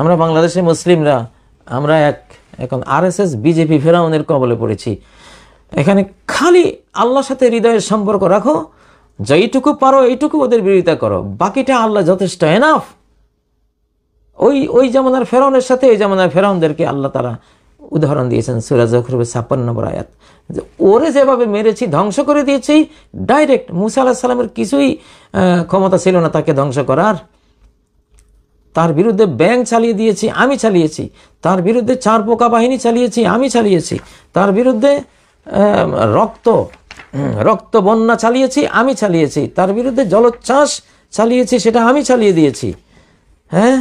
আমরা বাংলাদেশে মুসলিমরা আমরা এক এখন আরএসএস বিজেপি ফেরাউনের কবলে পড়েছি এখানে খালি আল্লাহর সাথে হৃদয়ের সম্পর্ক রাখো যেইটুকু পারো এইটুকু ওদের বিরোধিতা করো বাকিটা আল্লাহ যথেষ্ট এনাফ ওই ওই জামানার ফেরাউনের সাথে ওই জামানার ফেরাউনদেরকে আল্লাহ তারা উদাহরণ দিয়েছেন সুরাজ ছাপ্পান্ন নম্বর আয়াত যে ওরে যেভাবে মেরেছি ধ্বংস করে দিয়েছি ডাইরেক্ট মুসা আল্লাহ সাল্লামের কিছুই ক্ষমতা ছিল না তাকে ধ্বংস করার তার বিরুদ্ধে ব্যাংক চালিয়ে দিয়েছি আমি চালিয়েছি তার বিরুদ্ধে চার পোকা বাহিনী চালিয়েছি আমি চালিয়েছি তার বিরুদ্ধে রক্ত রক্ত বন্যা চালিয়েছি আমি চালিয়েছি তার বিরুদ্ধে জলোচ্ছ্বাস চালিয়েছি সেটা আমি চালিয়ে দিয়েছি হ্যাঁ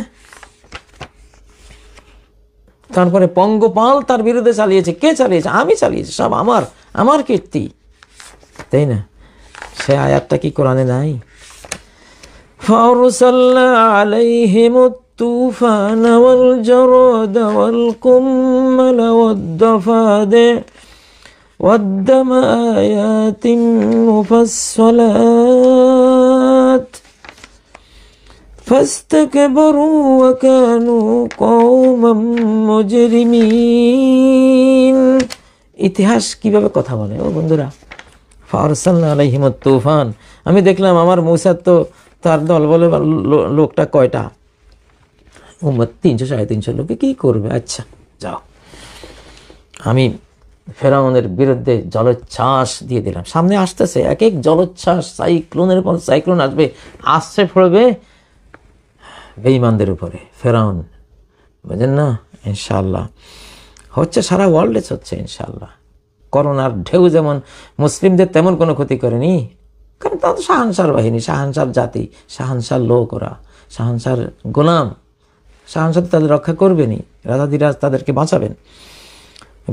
তারপরে পঙ্গপাল তার বিরুদ্ধে চালিয়েছে কে চালিয়েছে আমি চালিয়েছি সব আমার আমার কীর্তি তাই না সে আয়াতটা কি কোরআনে নাই فأرسلنا عليهم الطوفان والجراد والقمل والضفادع والدم آيات مفصلات فاستكبروا وكانوا قوما مجرمين ইতিহাস কিভাবে কথা বলে ও বন্ধুরা ফারসাল্লা আলাইহিমত তুফান আমি দেখলাম আমার মৌসাদ তো তার দল বলে লোকটা কয়টা উম্মত তিনশো সাড়ে তিনশো লোকে কী করবে আচ্ছা যাও আমি ফেরাউনের বিরুদ্ধে জলোচ্ছ্বাস দিয়ে দিলাম সামনে আসতেছে এক এক জলোচ্ছ্বাস সাইক্লোনের পর সাইক্লোন আসবে আসছে পড়বে বেইমানদের উপরে ফেরাউন বুঝেন না ইনশাল্লাহ হচ্ছে সারা ওয়ার্ল্ডে হচ্ছে ইনশাল্লাহ করোনার ঢেউ যেমন মুসলিমদের তেমন কোনো ক্ষতি করেনি কারণ তারা তো সাহানসার বাহিনী সাহানসার জাতি সাহানসার লোক ওরা সাহানসার গোলাম তো তাদের রক্ষা করবেনই রাজাধিরাজ তাদেরকে বাঁচাবেন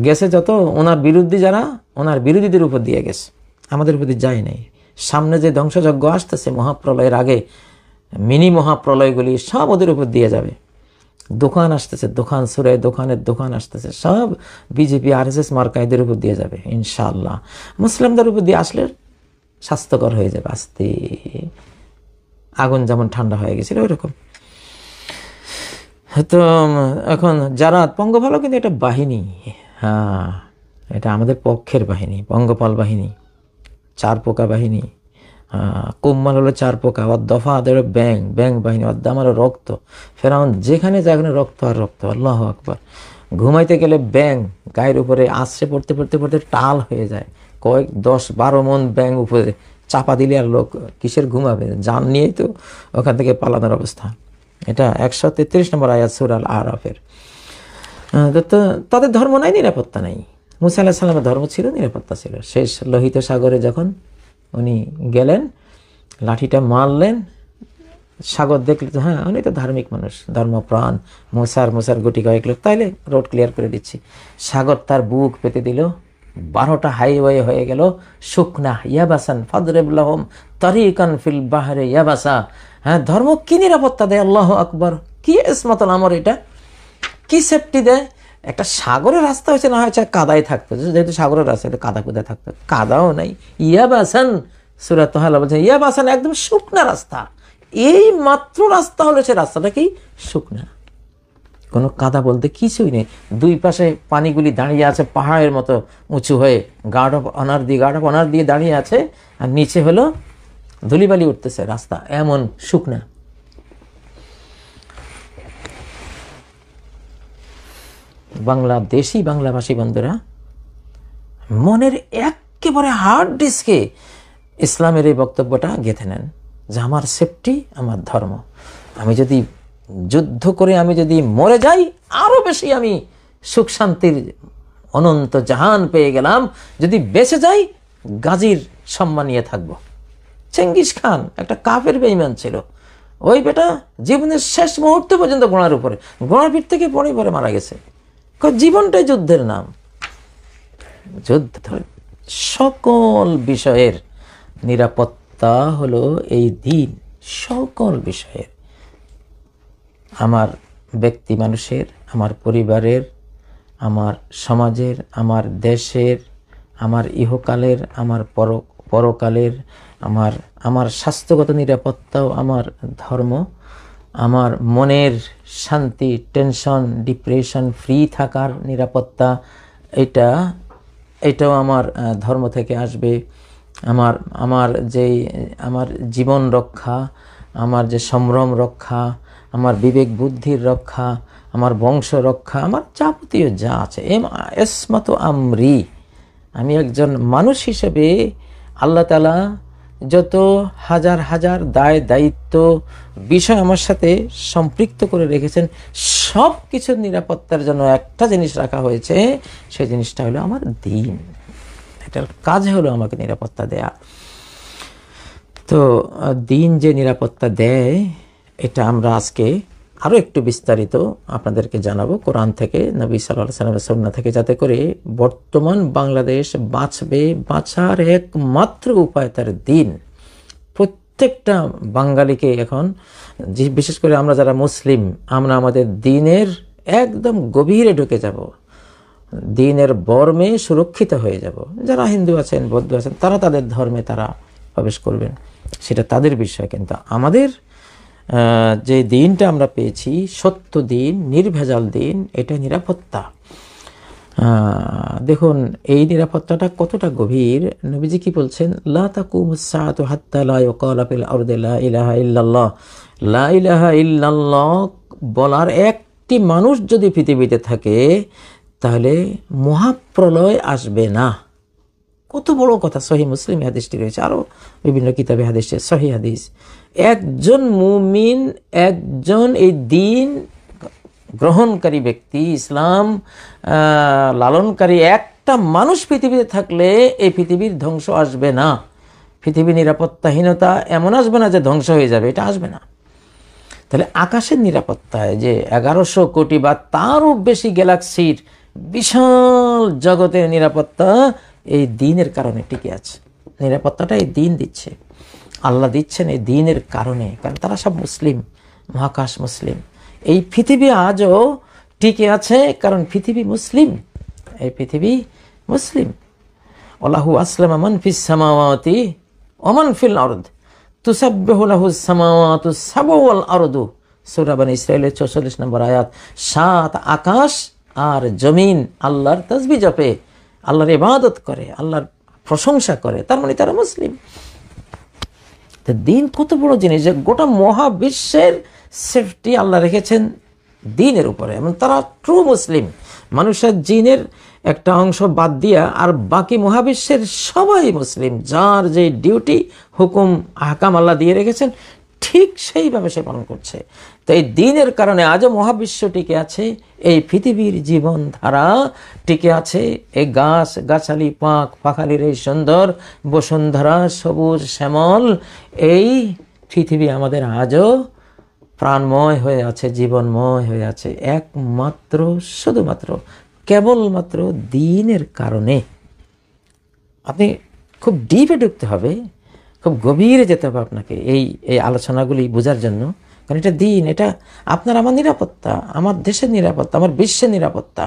গেছে যত ওনার বিরুদ্ধে যারা ওনার বিরোধীদের উপর দিয়ে গেছে আমাদের প্রতি যায় নাই সামনে যে ধ্বংসযজ্ঞ আসতেছে মহাপ্রলয়ের আগে মিনি মহাপ্রলয়গুলি সব ওদের উপর দিয়ে যাবে দোকান আসতেছে দোকান সুরে দোকানের দোকান আসতেছে সব বিজেপি আরএসএস এস এদের উপর দিয়ে যাবে ইনশাআল্লাহ মুসলিমদের উপর দিয়ে আসলে স্বাস্থ্যকর হয়ে যাবে আস্তে আগুন যেমন ঠান্ডা হয়ে গেছিলো ওইরকম তো এখন যারা পঙ্গপালও কিন্তু এটা বাহিনী হ্যাঁ এটা আমাদের পক্ষের বাহিনী পঙ্গপাল বাহিনী চার পোকা বাহিনী কোম্মাল হলো চার পোকা দফা আদের ব্যাং ব্যাং বাহিনী অদ্দাম হলো রক্ত ফের যেখানে যেখানে রক্ত আর রক্ত আল্লাহ আকবর ঘুমাইতে গেলে ব্যাং গায়ের উপরে আশ্রে পড়তে পড়তে পড়তে টাল হয়ে যায় কয়েক দশ বারো মন ব্যাং উপরে চাপা দিলে আর লোক কিসের ঘুমাবে যান নিয়েই তো ওখান থেকে পালানোর অবস্থা এটা একশো তেত্রিশ নম্বর আয়াত সুরাল আরফের তো তাদের ধর্ম নাই নিরাপত্তা নাই মুসা আল্লাহ সাল্লামের ধর্ম ছিল নিরাপত্তা ছিল শেষ লোহিত সাগরে যখন উনি গেলেন লাঠিটা মারলেন সাগর দেখলে তো হ্যাঁ উনি তো ধার্মিক মানুষ ধর্মপ্রাণ মোসার মোসার গুটি কয়েক লোক তাইলে রোড ক্লিয়ার করে দিচ্ছি সাগর তার বুক পেতে দিল বারোটা হাইওয়ে হয়ে গেল শুকনা ইয়াবাসান ফাদরেবুল্লাহম তারিকান ফিল বাহারে ইয়াবাসা হ্যাঁ ধর্ম কি নিরাপত্তা দেয় আল্লাহ আকবর কি ইসমতল আমার এটা কি সেফটি দেয় একটা সাগরের রাস্তা হয়েছে না হয়েছে কাদাই থাকতো যেহেতু সাগরের রাস্তা এটা কাদা কোদায় থাকতো কাদাও নাই ইয়াবাসান সুরাত বলছে ইয়াবাসান একদম শুকনা রাস্তা এই মাত্র রাস্তা হলো সে রাস্তাটা কি শুকনা কোনো কাদা বলতে কিছুই নেই দুই পাশে পানিগুলি দাঁড়িয়ে আছে পাহাড়ের মতো উঁচু হয়ে গার্ড অফ অনার দিয়ে গার্ড অফ অনার দিয়ে দাঁড়িয়ে আছে আর নিচে হলো ধুলিবালি উঠতেছে রাস্তা এমন শুকনা বাংলাদেশি বাংলাভাষী বন্ধুরা মনের একেবারে হার্ড ডিস্কে ইসলামের এই বক্তব্যটা গেঁথে নেন যে আমার সেফটি আমার ধর্ম আমি যদি যুদ্ধ করে আমি যদি মরে যাই আরও বেশি আমি সুখ শান্তির অনন্ত জাহান পেয়ে গেলাম যদি বেঁচে যাই গাজীর সম্মান নিয়ে থাকব চেঙ্গিস খান একটা কাফের বেইমান ছিল ওই বেটা জীবনের শেষ মুহূর্ত পর্যন্ত গোড়ার উপরে গোড়ার পিঠ থেকে পরে পরে মারা গেছে জীবনটাই যুদ্ধের নাম যুদ্ধ সকল বিষয়ের নিরাপত্তা হলো এই দিন সকল বিষয়ের আমার ব্যক্তি মানুষের আমার পরিবারের আমার সমাজের আমার দেশের আমার ইহকালের আমার পর পরকালের আমার আমার স্বাস্থ্যগত নিরাপত্তাও আমার ধর্ম আমার মনের শান্তি টেনশন ডিপ্রেশন ফ্রি থাকার নিরাপত্তা এটা এটাও আমার ধর্ম থেকে আসবে আমার আমার যেই আমার জীবন রক্ষা আমার যে সম্ভ্রম রক্ষা আমার বিবেক বুদ্ধির রক্ষা আমার বংশ রক্ষা আমার যাবতীয় যা আছে এম এসমাত আমরি আমি একজন মানুষ হিসেবে আল্লাহ তালা যত হাজার হাজার দায় দায়িত্ব বিষয় আমার সাথে সম্পৃক্ত করে রেখেছেন সব কিছুর নিরাপত্তার জন্য একটা জিনিস রাখা হয়েছে সেই জিনিসটা হলো আমার দিন এটার কাজ হলো আমাকে নিরাপত্তা দেয়া তো দিন যে নিরাপত্তা দেয় এটা আমরা আজকে আরও একটু বিস্তারিত আপনাদেরকে জানাবো কোরআন থেকে নবী সাল্লাহ সাল্লাম সন্না থেকে যাতে করে বর্তমান বাংলাদেশ বাঁচবে বাঁচার একমাত্র উপায় তার দিন প্রত্যেকটা বাঙালিকে এখন বিশেষ করে আমরা যারা মুসলিম আমরা আমাদের দিনের একদম গভীরে ঢুকে যাব দিনের বর্মে সুরক্ষিত হয়ে যাব যারা হিন্দু আছেন বৌদ্ধ আছেন তারা তাদের ধর্মে তারা প্রবেশ করবেন সেটা তাদের বিষয় কিন্তু আমাদের যে দিনটা আমরা পেয়েছি সত্য দিন নির্ভেজাল দিন এটা নিরাপত্তা দেখুন এই নিরাপত্তাটা কতটা গভীর নবীজি কি বলছেন লা ইলাহা লা ইলাহা বলার একটি মানুষ যদি পৃথিবীতে থাকে তাহলে মহাপ্রলয় আসবে না কত বড় কথা সহি মুসলিম হাদিসটি রয়েছে আরও বিভিন্ন কিতাবে হাদিসটি সহি হাদিস একজন মুমিন একজন এই দিন গ্রহণকারী ব্যক্তি ইসলাম লালনকারী একটা মানুষ পৃথিবীতে থাকলে এই পৃথিবীর ধ্বংস আসবে না পৃথিবীর নিরাপত্তাহীনতা এমন আসবে না যে ধ্বংস হয়ে যাবে এটা আসবে না তাহলে আকাশের নিরাপত্তায় যে এগারোশো কোটি বা তারও বেশি গ্যালাক্সির বিশাল জগতের নিরাপত্তা এই দিনের কারণে টিকে আছে নিরাপত্তাটা এই দিন দিচ্ছে আল্লাহ দিচ্ছেন এই দিনের কারণে কারণ তারা সব মুসলিম মহাকাশ মুসলিম এই পৃথিবী আজও টিকে আছে কারণ পৃথিবী মুসলিম এই পৃথিবী মুসলিম ওলাহু আসলাম আমন ফিস সামাওয়াতি ওমান ফিল অরদ তুসাবাহু সামাওয়াতু সাবাল অর্ধু সুরাবান ইসরায়েলের চৌচল্লিশ নম্বর আয়াত সাত আকাশ আর জমিন আল্লাহর তসবি জপে আল্লাহর ইবাদত করে আল্লাহর প্রশংসা করে তার মানে তারা মুসলিম তো দিন কত বড় জিনিস যে গোটা মহাবিশ্বের সেফটি আল্লাহ রেখেছেন দিনের উপরে এবং তারা ট্রু মুসলিম মানুষের জিনের একটা অংশ বাদ দিয়া আর বাকি মহাবিশ্বের সবাই মুসলিম যার যে ডিউটি হুকুম আহকাম আল্লাহ দিয়ে রেখেছেন ঠিক সেইভাবে সে পালন করছে তো এই দিনের কারণে আজও মহাবিশ্ব টিকে আছে এই পৃথিবীর জীবন ধারা টিকে আছে এই গাছ গাছালি পাক পাখালির এই সুন্দর বসুন্ধরা সবুজ শ্যামল এই পৃথিবী আমাদের আজও প্রাণময় হয়ে আছে জীবনময় হয়ে আছে একমাত্র শুধুমাত্র কেবলমাত্র দিনের কারণে আপনি খুব ডিপে ঢুকতে হবে খুব গভীরে যেতে হবে আপনাকে এই এই আলোচনাগুলি বোঝার জন্য কারণ এটা দিন এটা আপনার আমার নিরাপত্তা আমার দেশের নিরাপত্তা আমার বিশ্বের নিরাপত্তা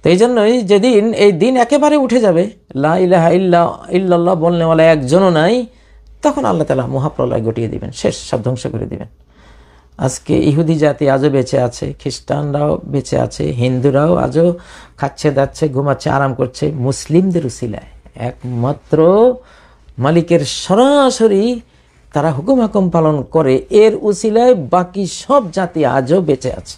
তো এই জন্যই যেদিন এই দিন একেবারে উঠে যাবে লা ইলাহা ইল্লা ইল্লাল্লাহ বলনেওয়ালা একজনও নাই তখন আল্লাহ তালা মহাপ্রলয় গটিয়ে দিবেন শেষ সব ধ্বংস করে দিবেন আজকে ইহুদি জাতি আজও বেঁচে আছে খ্রিস্টানরাও বেঁচে আছে হিন্দুরাও আজও খাচ্ছে দাচ্ছে ঘুমাচ্ছে আরাম করছে মুসলিমদের উসিলায় একমাত্র মালিকের সরাসরি তারা হুকুম হাকুম পালন করে এর উচিলায় বাকি সব জাতি আজও বেঁচে আছে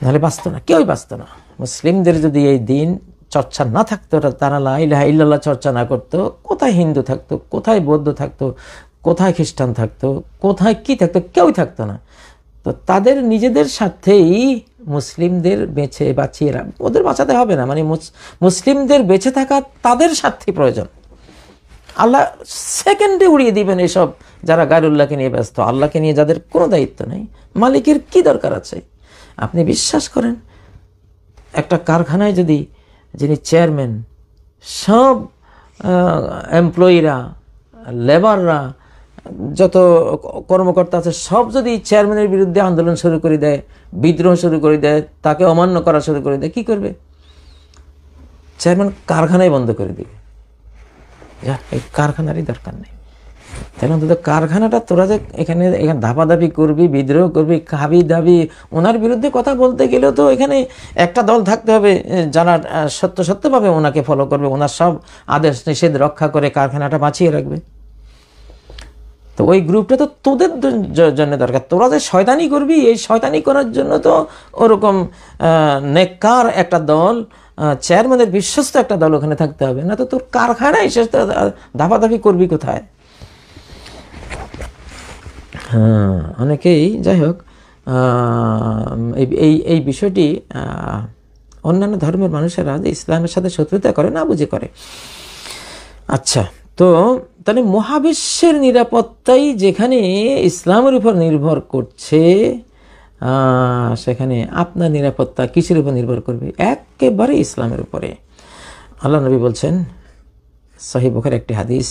নাহলে বাঁচত না কেউই বাঁচত না মুসলিমদের যদি এই দিন চর্চা না থাকতো তারা লাইলাহ ইল্লাল্লাহ চর্চা না করতো কোথায় হিন্দু থাকতো কোথায় বৌদ্ধ থাকতো কোথায় খ্রিস্টান থাকতো কোথায় কি থাকতো কেউই থাকতো না তো তাদের নিজেদের স্বার্থেই মুসলিমদের বেঁচে বাঁচিয়ে ওদের বাঁচাতে হবে না মানে মুসলিমদের বেঁচে থাকা তাদের স্বার্থে প্রয়োজন আল্লাহ সেকেন্ডে উড়িয়ে দিবেন এসব যারা গায়রুল্লাহকে নিয়ে ব্যস্ত আল্লাহকে নিয়ে যাদের কোনো দায়িত্ব নেই মালিকের কি দরকার আছে আপনি বিশ্বাস করেন একটা কারখানায় যদি যিনি চেয়ারম্যান সব এমপ্লয়িরা লেবাররা যত কর্মকর্তা আছে সব যদি চেয়ারম্যানের বিরুদ্ধে আন্দোলন শুরু করে দেয় বিদ্রোহ শুরু করে দেয় তাকে অমান্য করা শুরু করে দেয় কী করবে চেয়ারম্যান কারখানায় বন্ধ করে দেবে যা এই কারখানারই দরকার নেই তাহলে অন্তত কারখানাটা তোরা যে এখানে এখানে ধাপাধাপি করবি বিদ্রোহ করবি খাবি দাবি ওনার বিরুদ্ধে কথা বলতে গেলেও তো এখানে একটা দল থাকতে হবে যারা সত্য সত্যভাবে ওনাকে ফলো করবে ওনার সব আদেশ নিষেধ রক্ষা করে কারখানাটা বাঁচিয়ে রাখবে তো ওই গ্রুপটা তো তোদের জন্য দরকার তোরা যে শয়তানি করবি এই শয়তানি করার জন্য তো ওরকম নেককার একটা দল চেয়ারম্যানের বিশ্বস্ত একটা দল ওখানে থাকতে হবে না তো তোর কারখানায় শেষ ধাপাধাপি করবি কোথায় হ্যাঁ অনেকেই যাই হোক এই এই বিষয়টি অন্যান্য ধর্মের মানুষেরা যে ইসলামের সাথে শত্রুতা করে না বুঝে করে আচ্ছা তো তাহলে মহাবিশ্বের নিরাপত্তাই যেখানে ইসলামের উপর নির্ভর করছে সেখানে আপনার নিরাপত্তা কিসের উপর নির্ভর করবে একেবারে ইসলামের উপরে আল্লাহ নবী বলছেন সাহিবুখের একটি হাদিস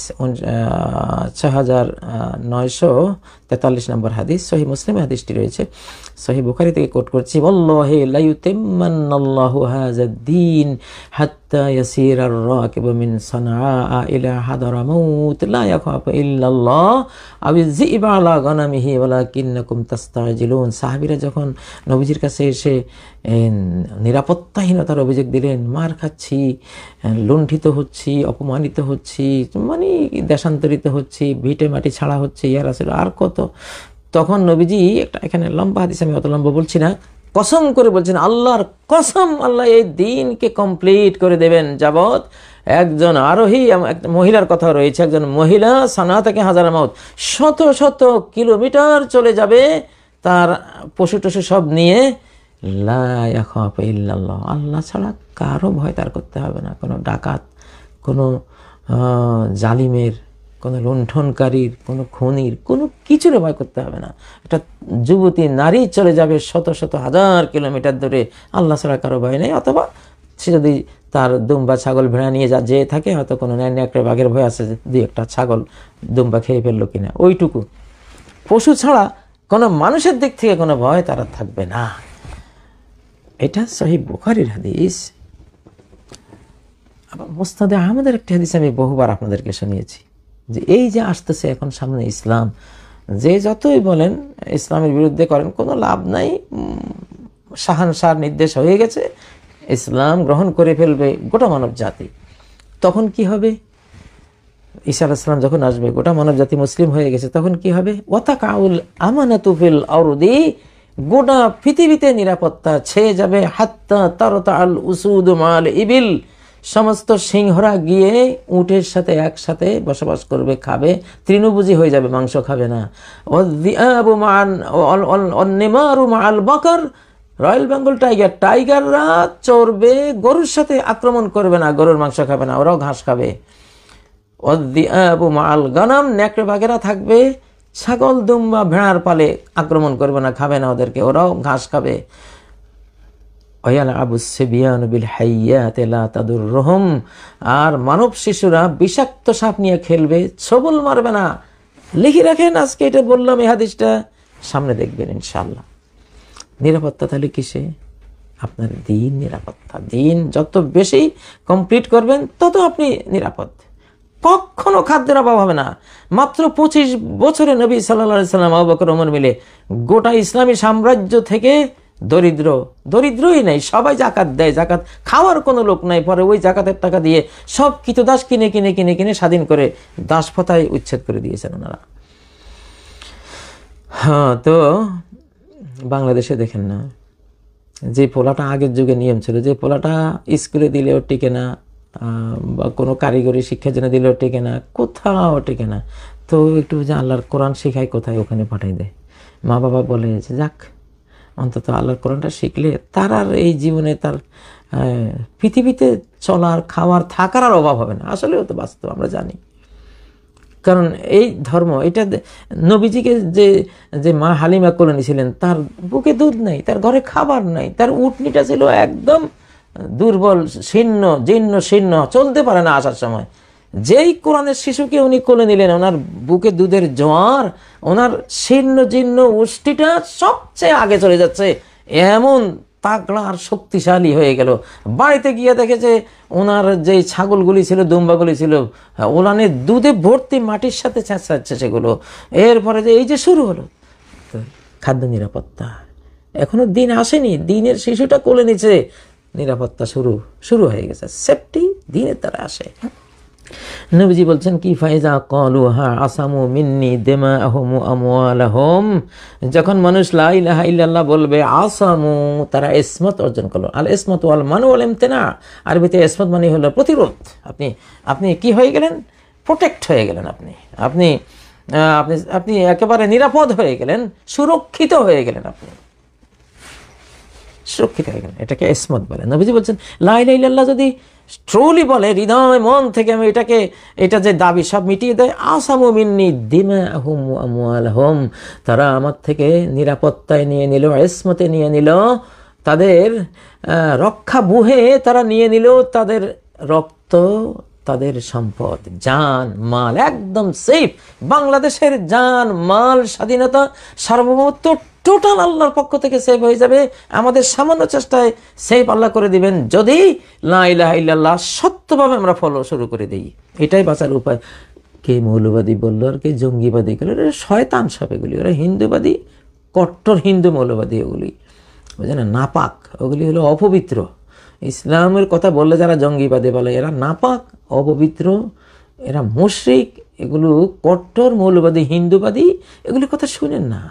ছ হাজার নয়শো তেতাল্লিশ নম্বর হাদিস সহি মুসলিম হাদিসটি রয়েছে সহি বুখারি থেকে কোট করছি অল্লাহে লাইউতেমান্নাল্লাহু হাযাদ্দিন হাত্তা ইয়াসির আর-রাকিব মিন সানাআ ইলা হাদারামউত লা ইয়াখাফু ইল্লাল্লাহ আও যিবা আলা গনামিহি ওয়ালাকিন্নাকুম তাস্তাজিলুন সাহাবীরা যখন নবীজির কাছে এসে নিরাপত্তাহীনতার অভিযোগ দিলেন মার খাচ্ছি লুণ্ঠিত হচ্ছি অপমানিত হচ্ছি মানে দেশান্তরিত হচ্ছি ভিটে মাটি ছাড়া হচ্ছে ইয়ার আসলে আর কত হতো তখন নবীজি একটা এখানে লম্বা হাদিস আমি অত লম্বা বলছি না কসম করে বলছেন আল্লাহর কসম আল্লাহ এই দিনকে কমপ্লিট করে দেবেন যাবৎ একজন আরোহী একটা মহিলার কথা রয়েছে একজন মহিলা সানা থেকে হাজার মত শত শত কিলোমিটার চলে যাবে তার পশু টশু সব নিয়ে ইল্লাল্লাহ আল্লাহ ছাড়া কারো ভয় তার করতে হবে না কোনো ডাকাত কোনো জালিমের কোনো লুণ্ঠনকারীর কোনো খুনির কোনো কিছুরে ভয় করতে হবে না একটা যুবতী নারী চলে যাবে শত শত হাজার কিলোমিটার দূরে আল্লাহ ছাড়া কারো ভয় নেই অথবা সে যদি তার দুম্বা ছাগল ভেড়া নিয়ে যা যেয়ে থাকে হয়তো কোনো ন্যায় একটা বাঘের ভয় আছে দুই একটা ছাগল দুম্বা খেয়ে ফেললো কিনা ওইটুকু পশু ছাড়া কোনো মানুষের দিক থেকে কোনো ভয় তারা থাকবে না এটা সহি বোখারির হাদিস আবার মোস্তাদে আহমেদের একটা হাদিস আমি বহুবার আপনাদেরকে শুনিয়েছি যে এই যে আসতেছে এখন সামনে ইসলাম যে যতই বলেন ইসলামের বিরুদ্ধে করেন কোনো লাভ নাই শাহানশার নির্দেশ হয়ে গেছে ইসলাম গ্রহণ করে ফেলবে গোটা মানব জাতি তখন কি হবে ঈশা আলাহাম যখন আসবে গোটা মানব জাতি মুসলিম হয়ে গেছে তখন কি হবে ওতা কাউল আমানাতুফিল অরুদি গোটা পৃথিবীতে নিরাপত্তা ছেয়ে যাবে হাত্তা তারতা আল উসুদ মাল ইবিল সমস্ত সিংহরা গিয়ে উটের সাথে একসাথে বসবাস করবে খাবে তৃণভোজী হয়ে যাবে মাংস খাবে না মাল বকর রয়্যাল বেঙ্গল টাইগার টাইগাররা চড়বে গরুর সাথে আক্রমণ করবে না গরুর মাংস খাবে না ওরাও ঘাস খাবে মাল গনম নেকড়ে বাঘেরা থাকবে ছাগল দুম্বা ভেড়ার পালে আক্রমণ করবে না খাবে না ওদেরকে ওরাও ঘাস খাবে তাদুর রহম আর মানব শিশুরা বিষাক্ত সাপ নিয়ে খেলবে ছবল মারবে না লিখে রাখেন আজকে এটা বললাম এই হাদিসটা সামনে দেখবেন ইনশাল্লাহ নিরাপত্তা তাহলে কিসে আপনার দিন নিরাপত্তা দিন যত বেশি কমপ্লিট করবেন তত আপনি নিরাপদ কখনো খাদ্যের অভাব হবে না মাত্র পঁচিশ বছরে নবী সাল্লা সাল্লাম অবাকর মিলে গোটা ইসলামী সাম্রাজ্য থেকে দরিদ্র দরিদ্রই নাই সবাই জাকাত দেয় জাকাত খাওয়ার কোনো লোক নাই পরে ওই জাকাতের টাকা দিয়ে সব দাস কিনে কিনে কিনে কিনে স্বাধীন করে দাস দাসপথায় উচ্ছেদ করে দিয়েছেন ওনারা হ্যাঁ তো বাংলাদেশে দেখেন না যে পোলাটা আগের যুগে নিয়ম ছিল যে পোলাটা স্কুলে দিলেও টিকে না বা কোনো কারিগরি শিক্ষার জন্য দিলেও টিকে না কোথাও টিকে না তো একটু যে আল্লাহর কোরআন শেখায় কোথায় ওখানে পাঠাই দেয় মা বাবা বলে যাক অন্তত আল্লাহর কোরআনটা শিখলে তার আর এই জীবনে তার পৃথিবীতে চলার খাওয়ার থাকার আর অভাব হবে না আসলেও তো বাস্তব আমরা জানি কারণ এই ধর্ম এটা নবীজিকে যে যে মা হালিমা করে নিয়েছিলেন তার বুকে দুধ নাই তার ঘরে খাবার নাই তার উটনিটা ছিল একদম দুর্বল শীর্ণ জীর্ণ শীর্ণ চলতে পারে না আসার সময় যেই কোরআনের শিশুকে উনি কোলে নিলেন ওনার বুকে দুধের জোয়ার ওনার শীর্ণ জীর্ণ উষ্টিটা সবচেয়ে আগে চলে যাচ্ছে এমন তাগড়া আর শক্তিশালী হয়ে গেল বাড়িতে গিয়ে দেখেছে ওনার যে ছাগলগুলি ছিল দুম্বাগুলি ছিল ওলানের দুধে ভর্তি মাটির সাথে ছেঁচাচ্ছে সেগুলো এরপরে যে এই যে শুরু হলো খাদ্য নিরাপত্তা এখনো দিন আসেনি দিনের শিশুটা কোলে নিচে নিরাপত্তা শুরু শুরু হয়ে গেছে সেফটি দিনের তারা আসে নবীজি বলছেন কি ফাইজা কলু হা আসামু মিন্নি দেমা আহমু আমওয়ালাহম যখন মানুষ লা ইল্লাল্লাহ বলবে আসামু তারা ইসমত অর্জন করলো আল ইসমত ওয়াল মানু ওয়াল ইমতিনা আরবিতে ইসমত মানে হলো প্রতিরোধ আপনি আপনি কি হয়ে গেলেন প্রোটেক্ট হয়ে গেলেন আপনি আপনি আপনি আপনি একেবারে নিরাপদ হয়ে গেলেন সুরক্ষিত হয়ে গেলেন আপনি সুরক্ষিত হয়ে গেলেন এটাকে ইসমত বলে নবীজি বলছেন লা ইল্লাল্লাহ যদি ট্রুলি বলে হৃদয় মন থেকে আমি এটাকে এটা যে দাবি সব মিটিয়ে দেয় আসামু দিমা হুম হোম তারা আমার থেকে নিরাপত্তায় নিয়ে নিল এসমতে নিয়ে নিল তাদের রক্ষা বুহে তারা নিয়ে নিল তাদের রক্ত তাদের সম্পদ যান মাল একদম সেফ বাংলাদেশের যান মাল স্বাধীনতা সার্বভৌমত্ব টোটাল আল্লাহর পক্ষ থেকে সেভ হয়ে যাবে আমাদের সামান্য চেষ্টায় সেভ আল্লাহ করে দিবেন যদি লাইলাহ ইল্লাল্লাহ সত্যভাবে আমরা ফলো শুরু করে দিই এটাই বাঁচার উপায় কে মৌলবাদী বলল আর কে জঙ্গিবাদী গেল শয়তান সব এগুলি ওরা হিন্দুবাদী কট্টর হিন্দু মৌলবাদী ওগুলি বুঝলেন নাপাক ওগুলি হলো অপবিত্র ইসলামের কথা বললে যারা জঙ্গিবাদী বলে এরা নাপাক অপবিত্র এরা মুশ্রিক এগুলো কট্টর মৌলবাদী হিন্দুবাদী এগুলি কথা শুনেন না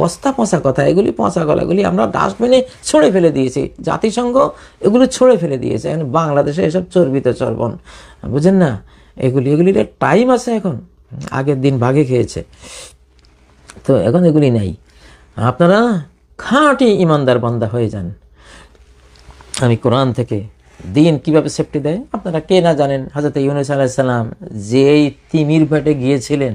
বস্তা পচা কথা এগুলি পচা কলাগুলি আমরা ডাস্টবিনে ছড়ে ফেলে দিয়েছি জাতিসংঘ এগুলো ছড়ে ফেলে দিয়েছে এখন বাংলাদেশে এসব চর্বিত চর্বণ বুঝেন না এগুলি এগুলির টাইম আছে এখন আগের দিন ভাগে খেয়েছে তো এখন এগুলি নাই আপনারা খাঁটি ইমানদার বন্দা হয়ে যান আমি কোরআন থেকে দিন কিভাবে সেফটি দেয় আপনারা কে না জানেন হাজরত ইউনুস আলাহিসাল্লাম যেই তিমির ভেটে গিয়েছিলেন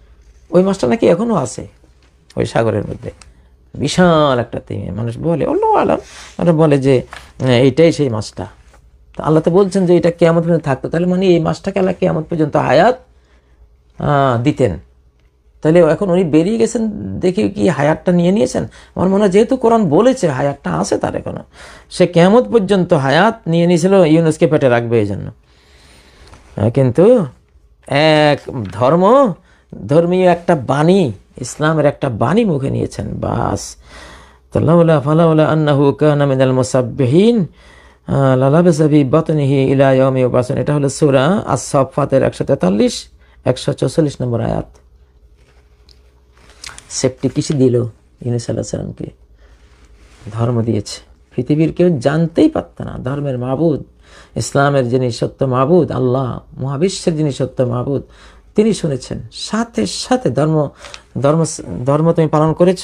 ওই মাছটা নাকি এখনও আছে ওই সাগরের মধ্যে বিশাল একটা তিমি মানুষ বলে অন্য আলাম ওরা বলে যে হ্যাঁ, এইটাই সেই মাছটা তো আল্লাহ তো বলছেন যে এটা কেমন পর্যন্ত থাকতো তাহলে মানে এই মাছটাকে আল্লাহ কেমন পর্যন্ত হায়াত দিতেন তাহলে এখন উনি বেরিয়ে গেছেন দেখি কি হায়ারটা নিয়ে নিয়েছেন আমার মনে হয় যেহেতু কোরআন বলেছে হায়ারটা আছে তার এখনও সে কেমত পর্যন্ত হায়াত নিয়ে নিয়েছিল ইউনেস্কে পেটে রাখবে এই জন্য কিন্তু এক ধর্ম ধর্মীয় একটা বাণী ইসলামের একটা বাণী মুখে নিয়েছেন বাস তো লাউলা এটা হলো সূরা আস-সাফাতের 143 144 নম্বর আয়াত সেফটি কিসে দিল ইউনুস আলাইহিস সালামকে ধর্ম দিয়েছে পৃথিবীর কেউ জানতেই পারত না ধর্মের মাবুদ ইসলামের যিনি সত্য মাবুদ আল্লাহ মহাবিশ্বের যিনি সত্য মাবুদ তিনি শুনেছেন সাথে সাথে ধর্ম ধর্ম ধর্ম তুমি পালন করেছ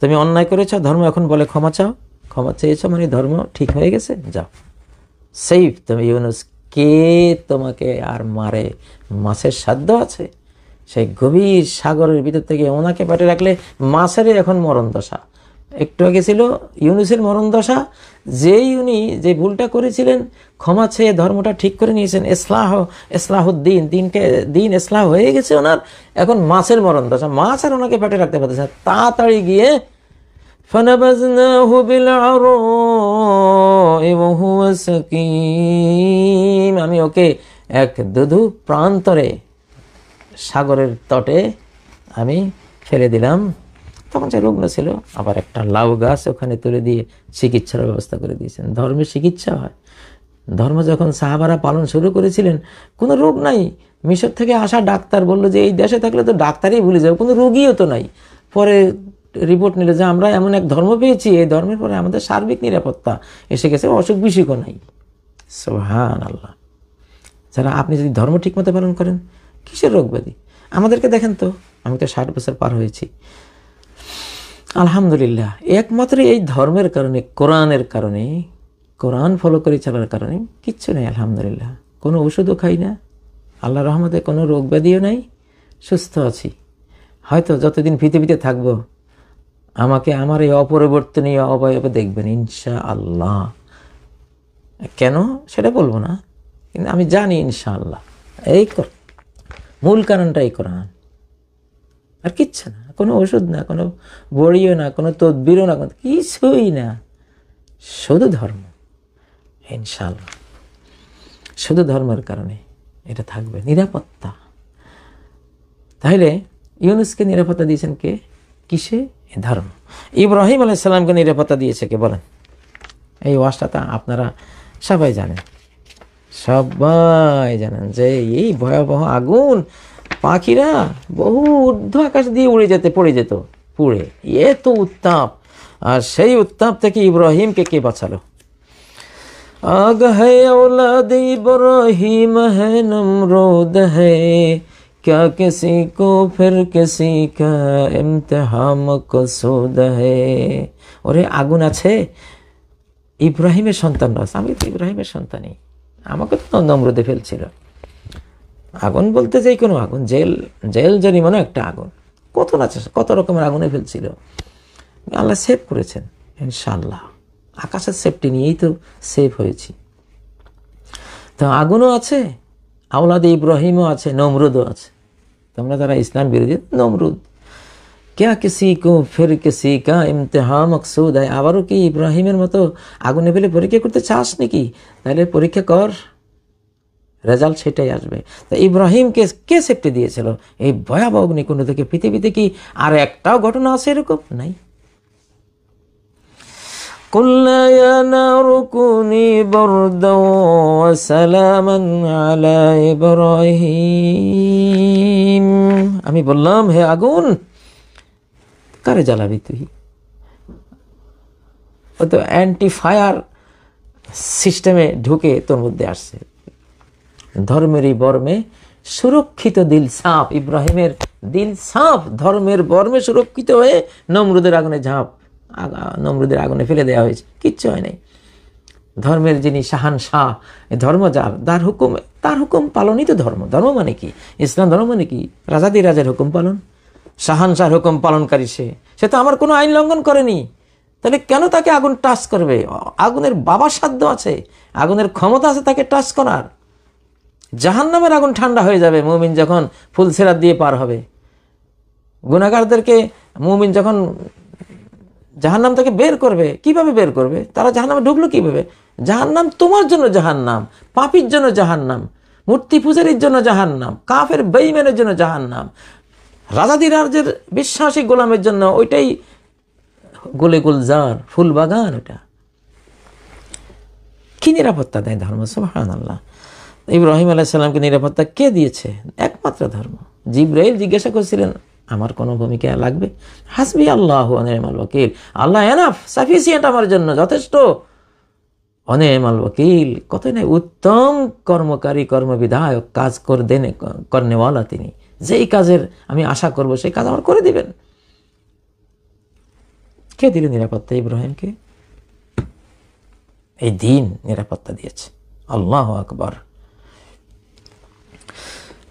তুমি অন্যায় করেছ ধর্ম এখন বলে ক্ষমা চাও ক্ষমা চেয়েছ মানে ধর্ম ঠিক হয়ে গেছে যাও সেইফ তুমি ইউনুস কে তোমাকে আর মারে মাছের সাধ্য আছে সেই গভীর সাগরের ভিতর থেকে ওনাকে পেটে রাখলে মাছেরই এখন মরণ দশা একটু আগে ছিল ইউনুসের মরণ দশা যেই উনি যে ভুলটা করেছিলেন ক্ষমা চেয়ে ধর্মটা ঠিক করে নিয়েছেন এসলাহ এসলাহুদ্দিন দিনকে দিন এসলাহ হয়ে গেছে ওনার এখন মাছের মরণ দশা মাছ আর ওনাকে পেটে রাখতে পারতেছে তাড়াতাড়ি গিয়ে আমি ওকে এক দুধু প্রান্তরে সাগরের তটে আমি ফেলে দিলাম তখন যে রোগগুলো ছিল আবার একটা লাউ গাছ ওখানে তুলে দিয়ে চিকিৎসার ব্যবস্থা করে দিয়েছেন ধর্মে চিকিৎসা হয় ধর্ম যখন সাহাবারা পালন শুরু করেছিলেন কোনো রোগ নাই মিশর থেকে আসা ডাক্তার বললো যে এই দেশে থাকলে তো ডাক্তারই ভুলে যাবে কোনো রোগীও তো নাই পরে রিপোর্ট নিল যে আমরা এমন এক ধর্ম পেয়েছি এই ধর্মের পরে আমাদের সার্বিক নিরাপত্তা এসে গেছে অসুখ বিসুখও নাই সোহান আল্লাহ যারা আপনি যদি ধর্ম ঠিকমতো পালন করেন কিসের রোগবাদী আমাদেরকে দেখেন তো আমি তো ষাট বছর পার হয়েছি আলহামদুলিল্লাহ একমাত্র এই ধর্মের কারণে কোরআনের কারণে কোরআন ফলো করে চলার কারণে কিচ্ছু নেই আলহামদুলিল্লাহ কোনো ওষুধও খাই না আল্লাহ রহমতে কোনো রোগ ব্যাধিও নাই সুস্থ আছি হয়তো যতদিন পৃথিবীতে থাকবো আমাকে আমার এই অপরিবর্তনীয় অবয়বে দেখবেন ইনশা আল্লাহ কেন সেটা বলবো না কিন্তু আমি জানি ইনশা আল্লাহ এই মূল কারণটাই কোরআন আর কিচ্ছু না কোনো ওষুধ না কোনো বড়িও না কোনো তদবিরও না কোনো কিছুই না শুধু ধর্ম ইনশাল শুধু ধর্মের কারণে এটা থাকবে নিরাপত্তা তাহলে ইউনুসকে নিরাপত্তা দিয়েছেন কে কিসে ধর্ম ইব্রাহিম আলাইসাল্লামকে নিরাপত্তা দিয়েছে কে বলেন এই ওয়াসটা তা আপনারা সবাই জানেন সবাই জানেন যে এই ভয়াবহ আগুন পাখিরা বহু ঊর্ধ্ব আকাশ দিয়ে উড়ে যেতে পড়ে যেত পুড়ে এ তো উত্তাপ আর সেই উত্তাপ থেকে ইব্রাহিমকে কে বাঁচালো আগ হে ওলাদ ইব্রাহিম হে হে क्या किसी को फिर किसी का इम्तहाम कसूद ওরে আগুন আছে ইব্রাহিমের সন্তান আমি তো ইব্রাহিমের সন্তানই আমাকে তো নম্রদে ফেলছিল আগুন বলতে যে কোনো আগুন জেল জেল মানে একটা আগুন কত আছে কত রকমের আগুনে ফেলছিল আল্লাহ সেভ করেছেন ইনশাল্লাহ আকাশের সেফটি নিয়েই তো সেভ হয়েছি তো আগুনও আছে আওলাদ ইব্রাহিমও আছে নমরুদও আছে তোমরা যারা ইসলাম বিরোধী নমরুদ ক্যা কিসি কো ফের কিসি কা ইমতেহা মকসুদ আয় আবারও কি ইব্রাহিমের মতো আগুনে ফেলে পরীক্ষা করতে চাস নাকি তাহলে পরীক্ষা কর রেজাল্ট সেটাই আসবে তা ইব্রাহিমকে কে সেফটি দিয়েছিল এই ভয়াবহ অগ্নিকুণ্ড থেকে পৃথিবীতে কি আর একটাও ঘটনা আছে এরকম নাই قلنا يا نار كوني بردا وسلاما على إبراهيم আমি বললাম হে আগুন কারে জ্বালাবি তুই ও তো অ্যান্টি ফায়ার সিস্টেমে ঢুকে তোর মধ্যে আসছে ধর্মেরই বর্মে সুরক্ষিত দিল সাপ ইব্রাহিমের দিল সাপ ধর্মের বর্মে সুরক্ষিত হয়ে নমরুদের আগুনে ঝাঁপ নমরুদের আগুনে ফেলে দেওয়া হয়েছে কিচ্ছু হয় নাই ধর্মের যিনি শাহান শাহ ধর্ম যার তার হুকুম তার হুকুম পালনই তো ধর্ম ধর্ম মানে কি ইসলাম ধর্ম মানে কি রাজাদি রাজার হুকুম পালন শাহান শাহ হুকুম পালনকারী সে সে তো আমার কোনো আইন লঙ্ঘন করেনি তাহলে কেন তাকে আগুন টাচ করবে আগুনের বাবা সাধ্য আছে আগুনের ক্ষমতা আছে তাকে টাচ করার জাহান্নামের আগুন ঠান্ডা হয়ে যাবে মুমিন যখন ফুল ফুলসেরাত দিয়ে পার হবে গুণাগারদেরকে মুমিন যখন জাহান্নাম তাকে বের করবে কিভাবে বের করবে তারা জাহান্নামে ঢুকলো কিভাবে জাহান্নাম তোমার জন্য জাহান্নাম পাপির জন্য জাহান্নাম মূর্তি পূজারীর জন্য জাহান্নাম কাফের বেইমেনের জন্য জাহান্নাম রাজাদিরাজের বিশ্বাসী গোলামের জন্য ওইটাই গোলে গুলজার ফুল বাগান ওটা কি নিরাপত্তা দেয় ধর্ম সুবাহ আল্লাহ ইব্রাহিম সাল্লামকে নিরাপত্তা কে দিয়েছে একমাত্র ধর্ম জিব্রাহিম জিজ্ঞাসা করছিলেন আমার কোনো ভূমিকা লাগবে হাসবি আল্লাহ অনেমাল ওকিল আল্লাহ এনাফ সাফিসিয়েন্ট আমার জন্য যথেষ্ট অনেমাল ওকিল কত নাই উত্তম কর্মকারী কর্মবিধায়ক কাজ কর দেন কর্নেওয়ালা তিনি যেই কাজের আমি আশা করব সেই কাজ আমার করে দিবেন কে দিল নিরাপত্তা ইব্রাহিমকে এই দিন নিরাপত্তা দিয়েছে আল্লাহ আকবর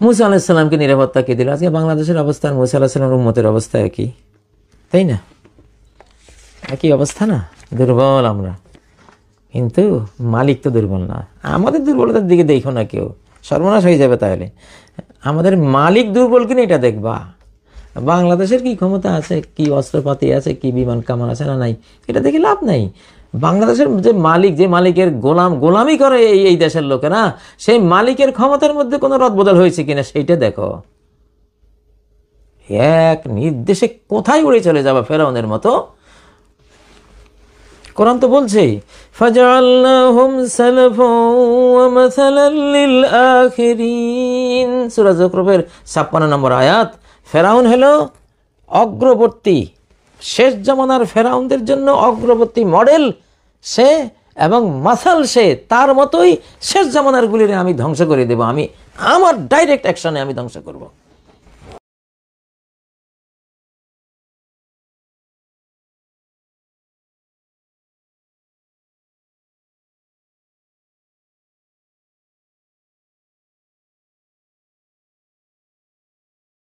মুসা আলাহিসাল্লামকে নিরাপত্তা কে দিল আজকে বাংলাদেশের অবস্থান মুসা মুসা আলাহিসাল্লামের রুম্মতের অবস্থা একই তাই না একই অবস্থা না দুর্বল আমরা কিন্তু মালিক তো দুর্বল না আমাদের দুর্বলতার দিকে দেখো না কেউ সর্বনাশ হয়ে যাবে তাহলে আমাদের মালিক দুর্বল কিনা এটা দেখবা বাংলাদেশের কি ক্ষমতা আছে কি অস্ত্রপাতি আছে কি বিমান কামান আছে না নাই এটা দেখে লাভ নাই বাংলাদেশের যে মালিক যে মালিকের গোলাম গোলামি করে এই এই দেশের লোকেরা সেই মালিকের ক্ষমতার মধ্যে কোনো রদবদল হয়েছে কিনা সেইটা দেখো এক নির্দেশে কোথায় উড়ে চলে যাবে ফেরাউনের মতো কোরআন তো বলছেই ফাজআলনাহুম সালাফাও নম্বর আয়াত ফেরাউন হলো অগ্রবর্তী শেষ জমানার ফেরাউনদের জন্য অগ্রবর্তী মডেল সে এবং মাসাল সে তার মতোই শেষ জামানারগুলিরে আমি ধ্বংস করে দেব আমি আমার ডাইরেক্ট অ্যাকশনে আমি ধ্বংস করব